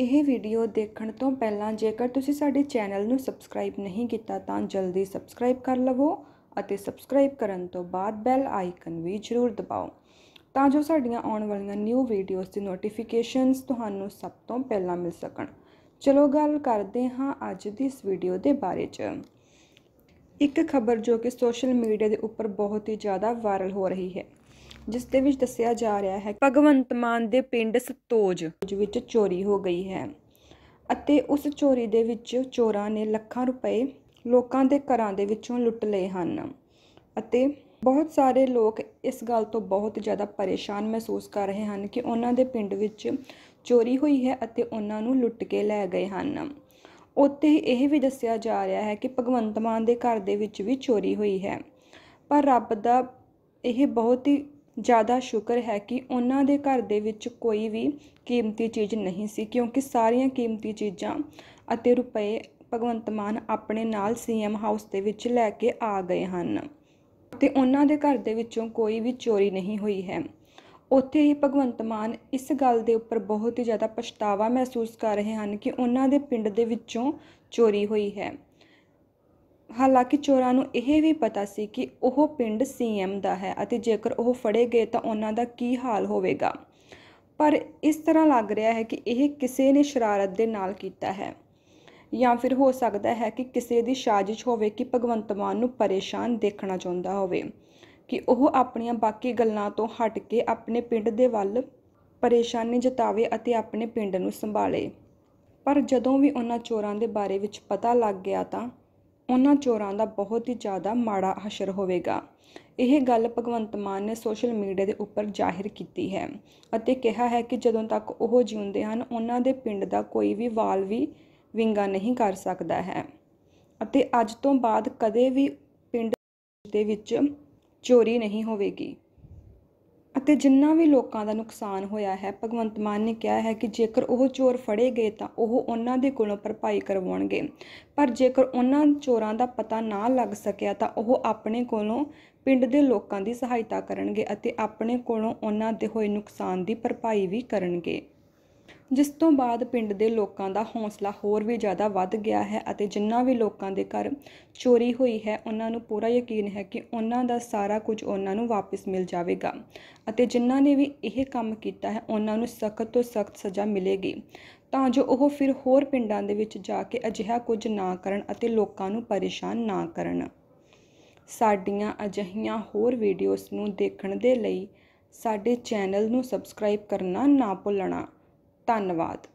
ਇਹ ਵੀਡੀਓ ਦੇਖਣ ਤੋਂ ਪਹਿਲਾਂ ਜੇਕਰ ਤੁਸੀਂ ਸਾਡੇ ਚੈਨਲ ਨੂੰ ਸਬਸਕ੍ਰਾਈਬ ਨਹੀਂ ਕੀਤਾ ਤਾਂ ਜਲਦੀ ਸਬਸਕ੍ਰਾਈਬ ਕਰ ਲਵੋ ਅਤੇ ਸਬਸਕ੍ਰਾਈਬ ਕਰਨ ਤੋਂ ਬਾਅਦ ਬੈਲ ਆਈਕਨ ਵੀ ਜ਼ਰੂਰ ਦਬਾਓ ਤਾਂ ਜੋ ਸਾਡੀਆਂ ਆਉਣ ਵਾਲੀਆਂ ਨਿਊ ਵੀਡੀਓਜ਼ ਦੀ ਨੋਟੀਫਿਕੇਸ਼ਨਸ ਤੁਹਾਨੂੰ ਸਭ ਤੋਂ ਪਹਿਲਾਂ ਮਿਲ ਸਕਣ ਚਲੋ ਗੱਲ ਕਰਦੇ ਹਾਂ ਅੱਜ ਦੀ ਇਸ ਵੀਡੀਓ ਦੇ ਬਾਰੇ 'ਚ ਇੱਕ ਖਬਰ ਜੋ ਕਿ ਸੋਸ਼ਲ ਮੀਡੀਆ ਦੇ ਉੱਪਰ ਬਹੁਤ ਹੀ ਜ਼ਿਆਦਾ ਵਾਇਰਲ ਹੋ ਰਹੀ ਹੈ ਜਿਸ ਦੇ ਵਿੱਚ ਦੱਸਿਆ ਜਾ ਰਿਹਾ ਹੈ ਭਗਵੰਤ ਮਾਨ ਦੇ ਪਿੰਡ ਸਤੋਜ ਵਿੱਚ ਚੋਰੀ ਹੋ ਗਈ ਹੈ ਅਤੇ ਉਸ ਚੋਰੀ ਦੇ ਵਿੱਚ ਚੋਰਾਂ ਨੇ ਲੱਖਾਂ ਰੁਪਏ ਲੋਕਾਂ ਦੇ ਘਰਾਂ ਦੇ ਵਿੱਚੋਂ ਲੁੱਟ ਲਏ ਹਨ ਅਤੇ ਬਹੁਤ ਸਾਰੇ ਲੋਕ ਇਸ ਗੱਲ ਤੋਂ ਬਹੁਤ ਜ਼ਿਆਦਾ ਪਰੇਸ਼ਾਨ ਮਹਿਸੂਸ ਕਰ ਰਹੇ ਹਨ ਕਿ ਉਹਨਾਂ ਦੇ ਪਿੰਡ ਵਿੱਚ ਚੋਰੀ ਹੋਈ ਹੈ ਅਤੇ ਉਹਨਾਂ ਨੂੰ ਲੁੱਟ ਕੇ ਲੈ ਗਏ ਹਨ ਉੱਥੇ ਇਹ ਵੀ ਦੱਸਿਆ ਜਾ ਰਿਹਾ ਹੈ ਕਿ ਭਗਵੰਤ ਮਾਨ ਦੇ ਘਰ ਦੇ ਵਿੱਚ ਵੀ ਚੋਰੀ ਹੋਈ ਹੈ ਪਰ ਰੱਬ ਦਾ ਇਹ ਬਹੁਤ ਹੀ ਜ਼ਿਆਦਾ ਸ਼ੁਕਰ ਹੈ ਕਿ ਉਹਨਾਂ ਦੇ ਘਰ ਦੇ ਵਿੱਚ ਕੋਈ ਵੀ ਕੀਮਤੀ ਚੀਜ਼ ਨਹੀਂ ਸੀ ਕਿਉਂਕਿ ਸਾਰੀਆਂ ਕੀਮਤੀ ਚੀਜ਼ਾਂ ਅਤੇ ਰੁਪਏ ਭਗਵੰਤ ਮਾਨ ਆਪਣੇ ਨਾਲ ਸੀਐਮ ਹਾਊਸ ਦੇ ਵਿੱਚ ਲੈ ਕੇ ਆ ਗਏ ਹਨ ਤੇ ਉਹਨਾਂ ਦੇ ਘਰ ਦੇ ਵਿੱਚੋਂ ਕੋਈ ਵੀ ਚੋਰੀ ਨਹੀਂ ਹੋਈ ਹੈ ਉੱਥੇ ਹੀ ਭਗਵੰਤ ਮਾਨ ਇਸ ਗੱਲ ਦੇ ਉੱਪਰ ਬਹੁਤ ਹੀ ਜ਼ਿਆਦਾ ਪਛਤਾਵਾ ਮਹਿਸੂਸ ਕਰ ਰਹੇ ਹਨ ਕਿ ਉਹਨਾਂ ਦੇ ਪਿੰਡ ਦੇ ਵਿੱਚੋਂ ਚੋਰੀ ਹੋਈ ਹੈ ਹਾਲਾਂਕਿ ਚੋਰਾਂ ਨੂੰ ਇਹ ਵੀ ਪਤਾ ਸੀ ਕਿ ਉਹ ਪਿੰਡ ਸੀਐਮ ਦਾ ਹੈ ਅਤੇ ਜੇਕਰ ਉਹ ਫੜੇ ਗਏ ਤਾਂ ਉਹਨਾਂ ਦਾ ਕੀ ਹਾਲ ਹੋਵੇਗਾ ਪਰ ਇਸ ਤਰ੍ਹਾਂ ਲੱਗ ਰਿਹਾ ਹੈ ਕਿ ਇਹ ਕਿਸੇ ਨੇ ਸ਼ਰਾਰਤ ਦੇ ਨਾਲ ਕੀਤਾ ਹੈ ਜਾਂ ਫਿਰ ਹੋ ਸਕਦਾ ਹੈ ਕਿ ਕਿਸੇ ਦੀ ਸਾਜ਼ਿਸ਼ ਹੋਵੇ ਕਿ ਭਗਵੰਤ ਮਾਨ ਨੂੰ ਪਰੇਸ਼ਾਨ ਦੇਖਣਾ ਚਾਹੁੰਦਾ ਹੋਵੇ ਕਿ ਉਹ ਆਪਣੀਆਂ ਬਾਕੀ ਗੱਲਾਂ ਤੋਂ ਹਟ ਕੇ ਆਪਣੇ ਪਿੰਡ ਦੇ ਵੱਲ ਪਰੇਸ਼ਾਨੀ ਜਤਾਵੇ ਅਤੇ ਆਪਣੇ ਪਿੰਡ ਨੂੰ ਸੰਭਾਲੇ ਪਰ ਜਦੋਂ ਵੀ ਉਹਨਾਂ ਚੋਰਾਂ ਦੇ ਬਾਰੇ ਵਿੱਚ ਪਤਾ ਲੱਗ ਗਿਆ ਤਾਂ ਉਹਨਾਂ ਚੋਰਾਂ ਦਾ ਬਹੁਤ ਹੀ ਜ਼ਿਆਦਾ ਮਾੜਾ ਹਸ਼ਰ ਹੋਵੇਗਾ ਇਹ ਗੱਲ ਭਗਵੰਤ ਮਾਨ ਨੇ ਸੋਸ਼ਲ ਮੀਡੀਆ ਦੇ ਉੱਪਰ ਜ਼ਾਹਿਰ ਕੀਤੀ ਹੈ ਅਤੇ ਕਿਹਾ ਹੈ ਕਿ ਜਦੋਂ ਤੱਕ ਉਹ ਜਿਉਂਦੇ ਹਨ ਉਹਨਾਂ ਦੇ ਪਿੰਡ ਦਾ ਕੋਈ ਵੀ ਵਾਲ ਵੀ ਵਿੰਗਾ ਨਹੀਂ ਕਰ ਸਕਦਾ ਹੈ ਅਤੇ ਅੱਜ ਤੋਂ ਬਾਅਦ ਕਦੇ ਵੀ ਪਿੰਡ ਦੇ ਵਿੱਚ ਚੋਰੀ ਨਹੀਂ ਹੋਵੇਗੀ ਅਤੇ ਜਿੰਨਾ ਵੀ ਲੋਕਾਂ ਦਾ ਨੁਕਸਾਨ ਹੋਇਆ ਹੈ ਭਗਵੰਤ ਮਾਨ ਨੇ ਕਿਹਾ ਹੈ ਕਿ ਜੇਕਰ ਉਹ ਚੋਰ ਫੜੇ ਗਏ ਤਾਂ ਉਹ ਉਹਨਾਂ ਦੇ ਕੋਲੋਂ ਭਰਪਾਈ ਕਰਵਾਉਣਗੇ ਪਰ ਜੇਕਰ ਉਹਨਾਂ ਚੋਰਾਂ ਦਾ ਪਤਾ ਨਾ ਲੱਗ ਸਕਿਆ ਤਾਂ ਉਹ ਆਪਣੇ ਕੋਲੋਂ ਪਿੰਡ ਦੇ ਲੋਕਾਂ ਦੀ ਸਹਾਇਤਾ ਕਰਨਗੇ ਅਤੇ ਆਪਣੇ ਕੋਲੋਂ ਉਹਨਾਂ ਦੇ ਹੋਏ ਨੁਕਸਾਨ ਦੀ ਭਰਪਾਈ ਵੀ ਕਰਨਗੇ ਜਿਸ ਤੋਂ ਬਾਅਦ ਪਿੰਡ ਦੇ ਲੋਕਾਂ ਦਾ ਹੌਸਲਾ ਹੋਰ ਵੀ ਜ਼ਿਆਦਾ ਵੱਧ ਗਿਆ ਹੈ ਅਤੇ ਜਿੰਨਾ ਵੀ ਲੋਕਾਂ ਦੇ ਘਰ ਚੋਰੀ ਹੋਈ ਹੈ ਉਹਨਾਂ ਨੂੰ ਪੂਰਾ ਯਕੀਨ ਹੈ ਕਿ ਉਹਨਾਂ ਦਾ ਸਾਰਾ ਕੁਝ ਉਹਨਾਂ ਨੂੰ ਵਾਪਸ ਮਿਲ ਜਾਵੇਗਾ ਅਤੇ ਜਿਨ੍ਹਾਂ ਨੇ ਵੀ ਇਹ ਕੰਮ ਕੀਤਾ ਹੈ ਉਹਨਾਂ ਨੂੰ ਸਖਤ ਤੋਂ ਸਖਤ ਸਜ਼ਾ ਮਿਲੇਗੀ ਤਾਂ ਜੋ ਉਹ ਫਿਰ ਹੋਰ ਪਿੰਡਾਂ ਦੇ ਵਿੱਚ ਜਾ ਕੇ ਅਜਿਹਾ ਕੁਝ ਨਾ ਕਰਨ ਅਤੇ ਲੋਕਾਂ ਨੂੰ ਪਰੇਸ਼ਾਨ ਨਾ ਕਰਨ ਸਾਡੀਆਂ ਅਜਿਹੀਆਂ ਹੋਰ ਵੀਡੀਓਜ਼ ਨੂੰ ਦੇਖਣ ਦੇ ਲਈ ਸਾਡੇ ਚੈਨਲ ਨੂੰ ਸਬਸਕ੍ਰਾਈਬ ਕਰਨਾ ਨਾ ਭੁੱਲਣਾ ਧੰਨਵਾਦ